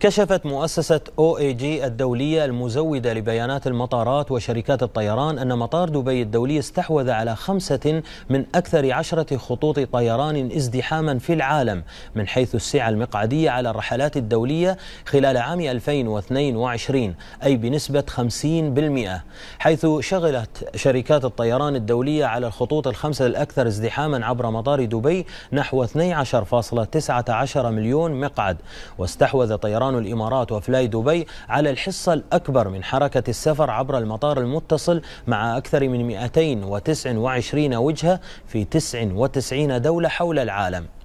كشفت مؤسسة أو إي جي الدولية المزودة لبيانات المطارات وشركات الطيران أن مطار دبي الدولي استحوذ على خمسة من أكثر عشرة خطوط طيران ازدحاما في العالم من حيث السعة المقعدية على الرحلات الدولية خلال عام 2022 أي بنسبة 50% حيث شغلت شركات الطيران الدولية على الخطوط الخمسة الأكثر ازدحاما عبر مطار دبي نحو 12.19 مليون مقعد واستحوذ طيران طيران الإمارات وفلاي دبي على الحصة الأكبر من حركة السفر عبر المطار المتصل مع أكثر من 229 وجهة في 99 دولة حول العالم